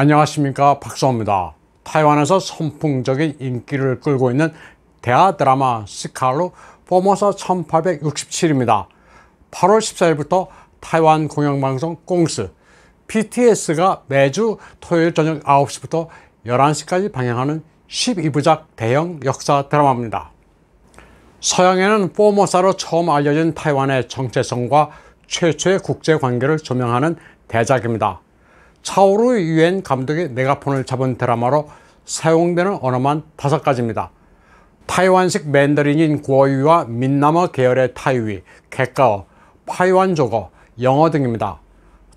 안녕하십니까 박수호입니다. 타이완에서 선풍적인 인기를 끌고 있는 대하 드라마 스칼로 포모사 1867입니다. 8월 14일부터 타이완 공영방송 꽁스 BTS가 매주 토요일 저녁 9시부터 11시까지 방영하는 12부작 대형 역사 드라마입니다. 서양에는 포모사로 처음 알려진 타이완의 정체성과 최초의 국제관계를 조명하는 대작입니다. 차오르 유엔 감독이 메가폰을 잡은 드라마로 사용되는 언어만 다섯 가지입니다. 타이완식 맨더린인 구어유와 민남어 계열의 타이위, 객가어, 파이완족어, 영어 등입니다.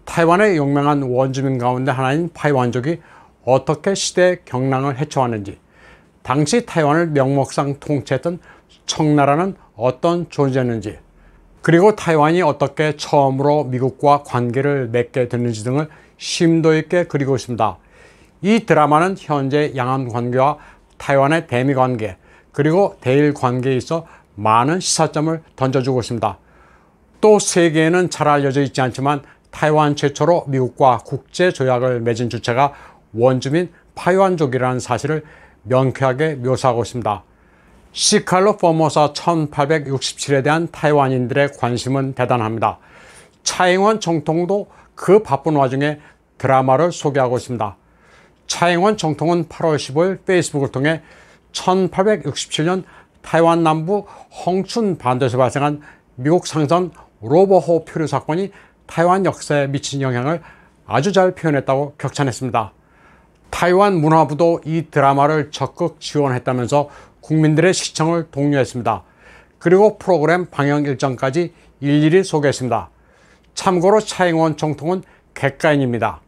타이완의 용맹한 원주민 가운데 하나인 파이완족이 어떻게 시대 경랑을 해쳐왔는지, 당시 타이완을 명목상 통치했던 청나라는 어떤 존재였는지, 그리고 타이완이 어떻게 처음으로 미국과 관계를 맺게 됐는지 등을 심도 있게 그리고 있습니다. 이 드라마는 현재 양안 관계와 타이완의 대미 관계 그리고 대일 관계에 있어 많은 시사점을 던져주고 있습니다. 또 세계에는 잘 알려져 있지 않지만 타이완 최초로 미국과 국제 조약을 맺은 주체가 원주민 파이완족이라는 사실을 명쾌하게 묘사하고 있습니다. 시칼로 포모사 1867에 대한 타이완인들의 관심은 대단합니다. 차잉원 정통도 그 바쁜 와중에 드라마를 소개하고 있습니다. 차잉원 정통은 8월 1 5일 페이스북을 통해 1867년 타이완 남부 홍춘 반도에서 발생한 미국 상선 로버호 표류 사건이 타이완 역사에 미친 영향을 아주 잘 표현했다고 격찬했습니다. 타이완 문화부도 이 드라마를 적극 지원했다면서 국민들의 시청을 독려했습니다. 그리고 프로그램 방영 일정까지 일일이 소개했습니다. 참고로 차영원 총통은 객가인입니다.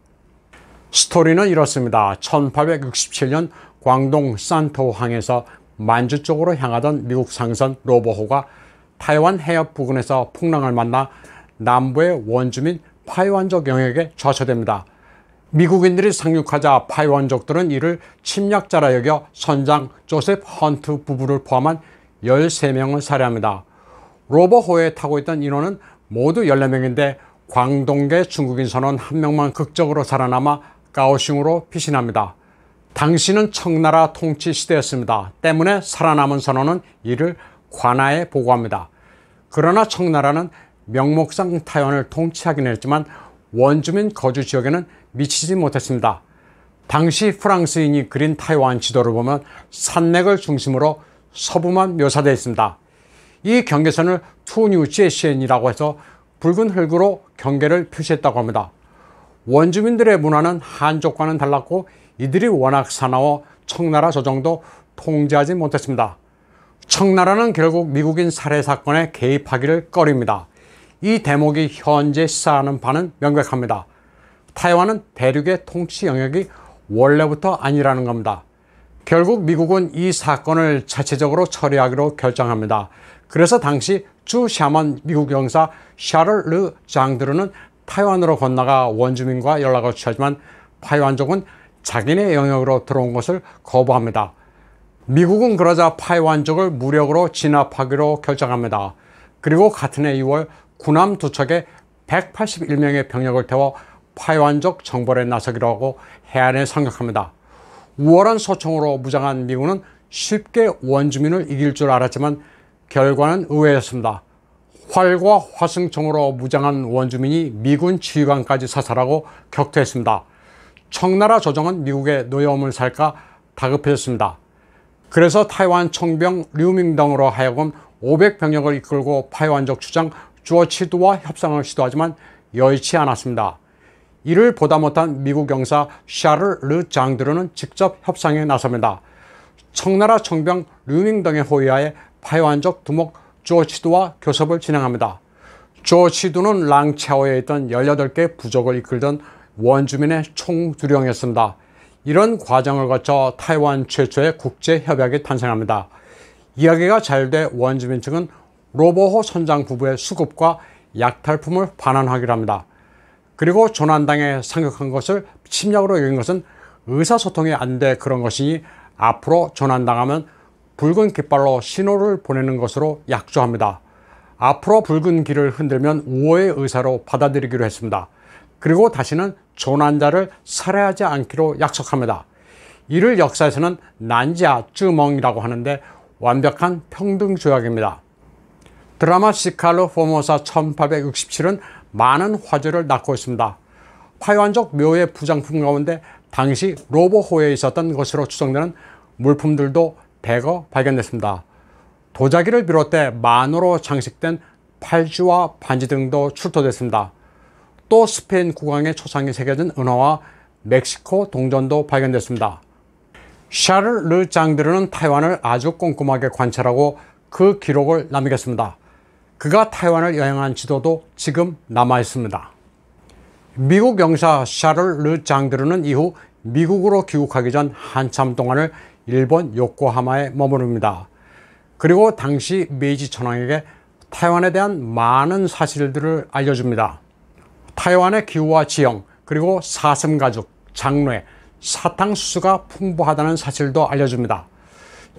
스토리는 이렇습니다. 1867년 광동 산토항에서 만주 쪽으로 향하던 미국 상선 로버호가 타이완 해협 부근에서 풍랑을 만나 남부의 원주민 파이완족 영역에 좌초됩니다 미국인들이 상륙하자 파이원족들은 이를 침략자라 여겨 선장 조셉 헌트 부부를 포함한 13명을 살해합니다. 로버호에 타고 있던 인원은 모두 14명인데 광동계 중국인 선원 한 명만 극적으로 살아남아 가오슝으로 피신합니다. 당시는 청나라 통치 시대였습니다. 때문에 살아남은 선원은 이를 관아에 보고합니다. 그러나 청나라는 명목상 타현을 통치하긴 했지만 원주민 거주 지역에는 미치지 못했습니다. 당시 프랑스인이 그린 타이완 지도를 보면 산맥을 중심으로 서부만 묘사되어 있습니다. 이 경계선을 투뉴제시엔이라고 해서 붉은 흙으로 경계를 표시했다고 합니다. 원주민들의 문화는 한족과는 달랐고 이들이 워낙 사나워 청나라 조정도 통제하지 못했습니다. 청나라는 결국 미국인 살해 사건에 개입하기를 꺼립니다. 이 대목이 현재 시사하는 바는 명백합니다. 타이완은 대륙의 통치 영역이 원래부터 아니라는 겁니다. 결국 미국은 이 사건을 자체적으로 처리하기로 결정합니다. 그래서 당시 주 샤먼 미국 영사 샤를 르 장드르는 타이완으로 건너가 원주민과 연락을 취하지만 파이완족은 자기네 영역으로 들어온 것을 거부합니다. 미국은 그러자 파이완족을 무력으로 진압하기로 결정합니다. 그리고 같은 해 2월 군함 두 척에 181명의 병력을 태워 파이완족 정벌에 나서기로 하고 해안에 상륙합니다. 우월한 소총으로 무장한 미군은 쉽게 원주민을 이길 줄 알았지만 결과는 의외였습니다. 활과 화승총으로 무장한 원주민이 미군 지휘관까지 사살하고 격퇴했습니다. 청나라 조정은 미국의 노여움을 살까 다급해졌습니다. 그래서 타이완 총병 류밍덩으로 하여금 500병력을 이끌고 파이완족 주장 주어 치두와 협상을 시도하지만 여의치 않았습니다. 이를 보다 못한 미국 영사 샤를 르 장드르는 직접 협상에 나섭니다. 청나라 청병 류밍덩의 호위하에 파이완족 두목 조치두와 교섭을 진행합니다. 조치두는 랑차오에 있던 18개 부족을 이끌던 원주민의 총두령이었습니다. 이런 과정을 거쳐 타이완 최초의 국제협약이 탄생합니다. 이야기가 잘 돼 원주민 측은 로보호 선장 부부의 수급과 약탈품을 반환하기로 합니다. 그리고 조난당에 상극한 것을 침략으로 여긴 것은 의사소통이 안돼 그런 것이니 앞으로 조난당하면 붉은 깃발로 신호를 보내는 것으로 약조합니다. 앞으로 붉은 길을 흔들면 우호의 의사로 받아들이기로 했습니다. 그리고 다시는 조난자를 살해하지 않기로 약속합니다. 이를 역사에서는 난지아 쯔멍이라고 하는데 완벽한 평등 조약입니다. 드라마 시칼로 포모사 1867은 많은 화제를 낳고 있습니다. 화이완족 묘의 부장품 가운데 당시 로보호에 있었던 것으로 추정되는 물품들도 대거 발견됐습니다. 도자기를 비롯해 만으로 장식된 팔찌와 반지 등도 출토됐습니다. 또 스페인 국왕의 초상이 새겨진 은화와 멕시코 동전도 발견됐습니다. 샤를 르 장드르는 타이완을 아주 꼼꼼하게 관찰하고 그 기록을 남기겠습니다. 그가 타이완을 여행한 지도도 지금 남아 있습니다. 미국 영사 샤를 르 장드르는 이후 미국으로 귀국하기 전 한참 동안을 일본 요코하마에 머무릅니다. 그리고 당시 메이지 천황에게 타이완에 대한 많은 사실들을 알려줍니다. 타이완의 기후와 지형, 그리고 사슴가죽, 장로 사탕수수가 풍부하다는 사실도 알려줍니다.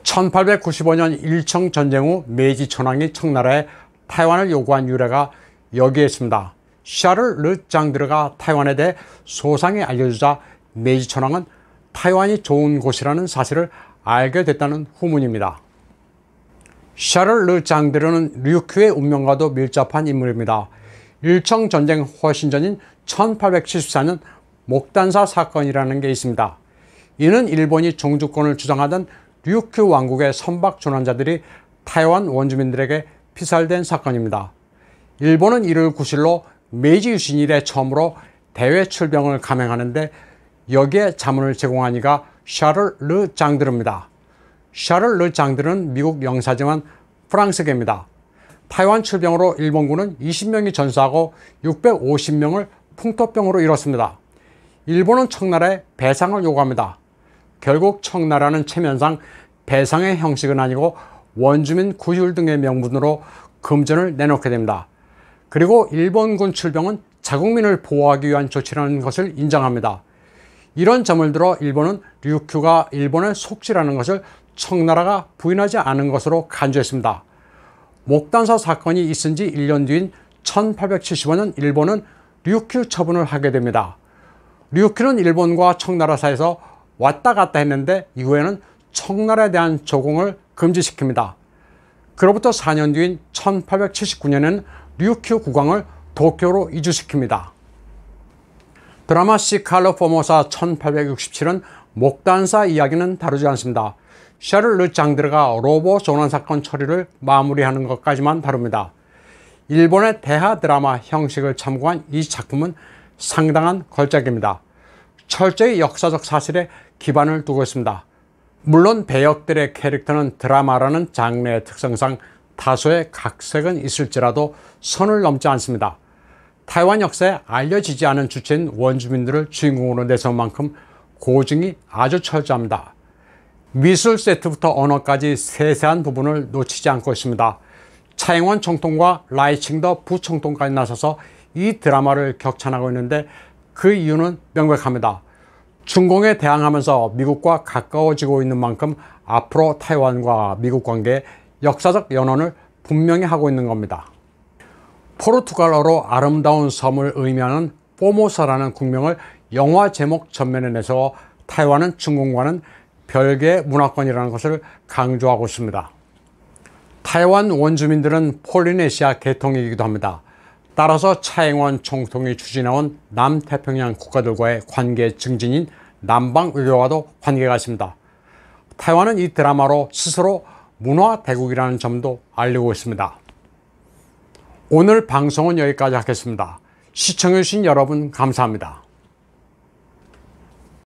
1895년 일청 전쟁 후 메이지 천황이 청나라에 타이완을 요구한 유래가 여기에 있습니다. 샤를 르 장드르가 타이완에 대해 소상히 알려주자 메이지 천황은 타이완이 좋은 곳이라는 사실을 알게 됐다는 후문입니다. 샤를 르 장드르는 류큐의 운명과도 밀접한 인물입니다. 일청 전쟁 훨씬 전인 1874년 목단사 사건이라는 게 있습니다. 이는 일본이 종주권을 주장하던 류큐 왕국의 선박 조난자들이 타이완 원주민들에게 피살된 사건입니다. 일본은 이를 구실로 메이지 유신 이래 처음으로 대외 출병을 감행하는데 여기에 자문을 제공한 이가 샤를 르 장드르입니다. 샤를 르 장드르는 미국 영사지만 프랑스계입니다. 타이완 출병으로 일본군은 20명이 전사하고 650명을 풍토병으로 잃었습니다. 일본은 청나라에 배상을 요구합니다. 결국 청나라는 체면상 배상의 형식은 아니고 원주민 구휼 등의 명분으로 금전을 내놓게 됩니다. 그리고 일본군 출병은 자국민을 보호하기 위한 조치라는 것을 인정합니다. 이런 점을 들어 일본은 류큐가 일본의 속지라는 것을 청나라가 부인하지 않은 것으로 간주했습니다. 목단서 사건이 있은 지 1년 뒤인 1875년 일본은 류큐 처분을 하게 됩니다. 류큐는 일본과 청나라 사이에서 왔다 갔다 했는데 이후에는 청나라에 대한 조공을 금지시킵니다. 그로부터 4년 뒤인 1879년에는 류큐 국왕을 도쿄로 이주시킵니다. 드라마 시칼로 포모사 1867은 목단사 이야기는 다루지 않습니다. 샤를르 장드르가 로보 조난 사건 처리를 마무리하는 것까지만 다룹니다. 일본의 대하 드라마 형식을 참고한 이 작품은 상당한 걸작입니다. 철저히 역사적 사실에 기반을 두고 있습니다. 물론 배역들의 캐릭터는 드라마라는 장르의 특성상 다소의 각색은 있을지라도 선을 넘지 않습니다. 타이완 역사에 알려지지 않은 주체인 원주민들을 주인공으로 내세운 만큼 고증이 아주 철저합니다. 미술 세트부터 언어까지 세세한 부분을 놓치지 않고 있습니다. 차잉원 총통과 라이칭더 부총통까지 나서서 이 드라마를 격찬하고 있는데 그 이유는 명백합니다. 중공에 대항하면서 미국과 가까워지고 있는 만큼 앞으로 타이완과 미국 관계 역사적 연원을 분명히 하고 있는 겁니다. 포르투갈어로 아름다운 섬을 의미하는 포모사라는 국명을 영화 제목 전면에 내서 타이완은 중공과는 별개의 문화권이라는 것을 강조하고 있습니다. 타이완 원주민들은 폴리네시아 계통이기도 합니다. 따라서 차행원 총통이 추진해온 남태평양 국가들과의 관계 증진인 남방의교와도 관계가 있습니다. 타이완은 이 드라마로 스스로 문화대국이라는 점도 알리고 있습니다. 오늘 방송은 여기까지 하겠습니다. 시청해주신 여러분 감사합니다.